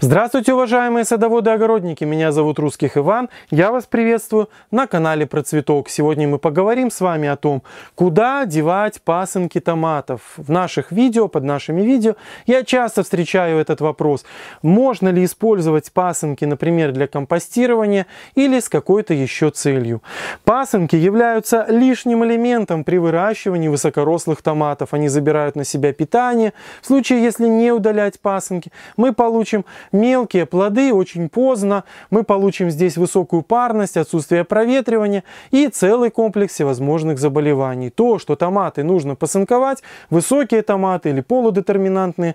Здравствуйте, уважаемые садоводы огородники! Меня зовут Русских Иван. Я вас приветствую на канале Про Цветок. Сегодня мы поговорим с вами о том, куда девать пасынки томатов. В наших видео, под нашими видео, я часто встречаю этот вопрос. Можно ли использовать пасынки, например, для компостирования или с какой-то еще целью? Пасынки являются лишним элементом при выращивании высокорослых томатов. Они забирают на себя питание. В случае, если не удалять пасынки, мы получим мелкие плоды очень поздно. Мы получим здесь высокую парность, отсутствие проветривания и целый комплекс всевозможных заболеваний. То, что томаты нужно посынковать, высокие томаты или полудетерминантные,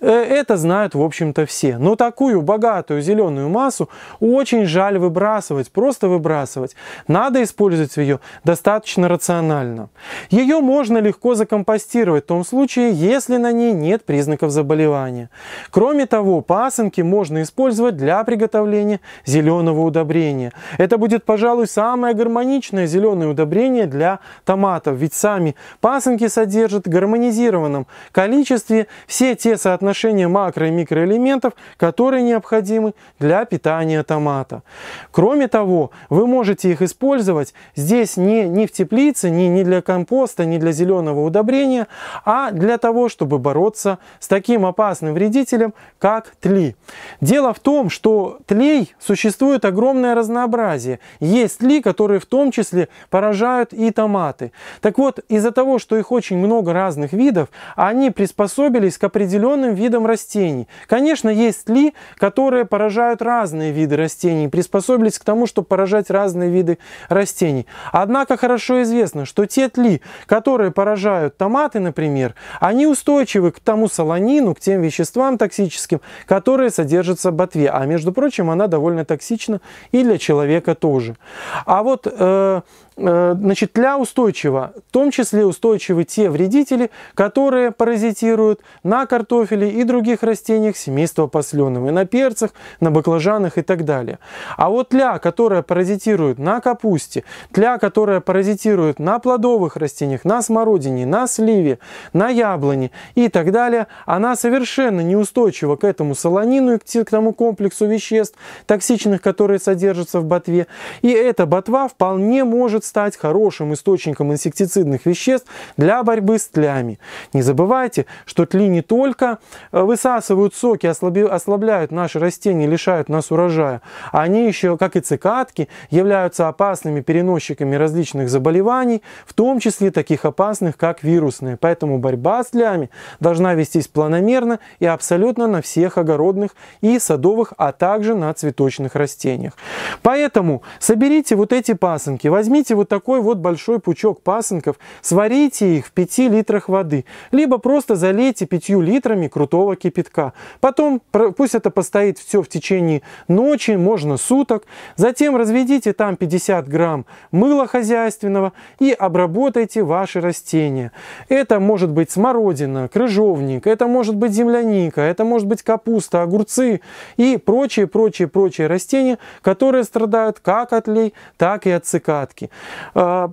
э, это знают в общем-то все. Но такую богатую зеленую массу очень жаль выбрасывать, просто выбрасывать. Надо использовать ее достаточно рационально. Ее можно легко закомпостировать в том случае, если на ней нет признаков заболевания. Кроме того, пасынки стружинки можно использовать для приготовления зеленого удобрения. Это будет, пожалуй, самое гармоничное зеленое удобрение для томатов, ведь сами пасынки содержат в гармонизированном количестве все те соотношения макро- и микроэлементов, которые необходимы для питания томата. Кроме того, вы можете их использовать здесь не, не в теплице, не, не для компоста, не для зеленого удобрения, а для того, чтобы бороться с таким опасным вредителем, как тли. Дело в том, что тлей существует огромное разнообразие. Есть тли, которые в том числе поражают и томаты. Так вот, из-за того, что их очень много разных видов, они приспособились к определенным видам растений. Конечно, есть тли, которые поражают разные виды растений, приспособились к тому, чтобы поражать разные виды растений. Однако хорошо известно, что те тли, которые поражают томаты, например, они устойчивы к тому солонину, к тем веществам токсическим, которые содержится ботве, а между прочим она довольно токсична и для человека тоже. А вот э, Э, значит, тля устойчива, в том числе устойчивы те вредители, которые паразитируют на картофеле и других растениях семейства посленовых, на перцах, на баклажанах и так далее. А вот тля, которая паразитирует на капусте, тля, которая паразитирует на плодовых растениях, на смородине, на сливе, на яблоне и так далее, она совершенно неустойчива к этому солонину и к тому комплексу веществ токсичных, которые содержатся в ботве. И эта ботва вполне может может стать хорошим источником инсектицидных веществ для борьбы с тлями. Не забывайте, что тли не только э, высасывают соки, ослабляют наши растения, лишают нас урожая, они еще, как и цикадки, являются опасными переносчиками различных заболеваний, в том числе таких опасных, как вирусные. Поэтому борьба с тлями должна вестись планомерно и абсолютно на всех огородных и садовых, а также на цветочных растениях. Поэтому соберите вот эти пасынки, возьмите берете вот такой вот большой пучок пасынков, сварите их в 5 литрах воды, либо просто залейте 5 литрами крутого кипятка. Потом пусть это постоит все в течение ночи, можно суток. Затем разведите там 50 грамм мыла хозяйственного и обработайте ваши растения. Это может быть смородина, крыжовник, это может быть земляника, это может быть капуста, огурцы и прочие, прочие, прочие растения, которые страдают как от лей, так и от цикадки. Э,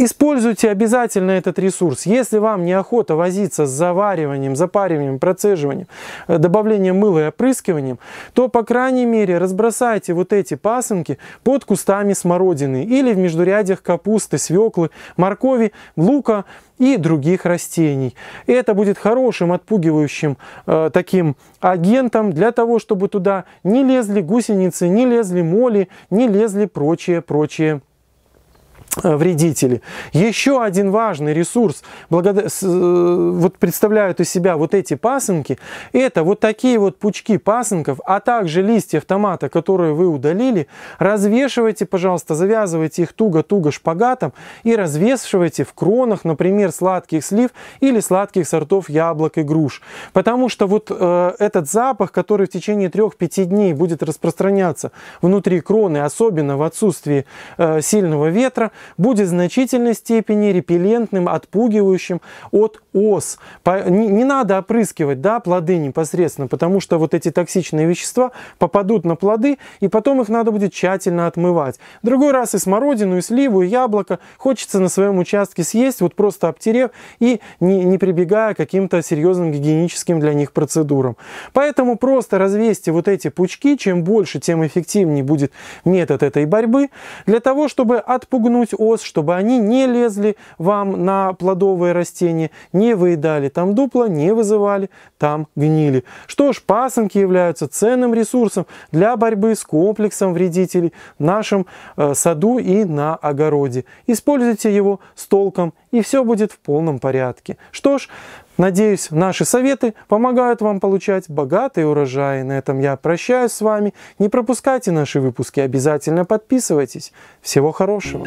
используйте обязательно этот ресурс. Если вам неохота возиться с завариванием, запариванием, процеживанием, э, добавлением мыла и опрыскиванием, то, по крайней мере, разбросайте вот эти пасынки под кустами смородины или в междурядьях капусты, свеклы, моркови, лука и других растений. И это будет хорошим отпугивающим э, таким агентом для того, чтобы туда не лезли гусеницы, не лезли моли, не лезли прочие-прочие Э, вредители. Еще один важный ресурс, э, вот представляют из себя вот эти пасынки, это вот такие вот пучки пасынков, а также листья томата, которые вы удалили, развешивайте, пожалуйста, завязывайте их туго-туго шпагатом и развешивайте в кронах, например, сладких слив или сладких сортов яблок и груш. Потому что вот э, этот запах, который в течение 3-5 дней будет распространяться внутри кроны, особенно в отсутствии э, сильного ветра, будет в значительной степени репеллентным, отпугивающим от ос. Не, не надо опрыскивать да, плоды непосредственно, потому что вот эти токсичные вещества попадут на плоды, и потом их надо будет тщательно отмывать. Другой раз и смородину, и сливу, и яблоко хочется на своем участке съесть, вот просто обтерев и не, не прибегая к каким-то серьезным гигиеническим для них процедурам. Поэтому просто развесьте вот эти пучки, чем больше, тем эффективнее будет метод этой борьбы, для того, чтобы отпугнуть ос, чтобы они не лезли вам на плодовые растения, не выедали там дупла, не вызывали там гнили. Что ж, пасынки являются ценным ресурсом для борьбы с комплексом вредителей в нашем э, саду и на огороде. Используйте его с толком, и все будет в полном порядке. Что ж, Надеюсь, наши советы помогают вам получать богатый урожай. На этом я прощаюсь с вами. Не пропускайте наши выпуски, обязательно подписывайтесь. Всего хорошего!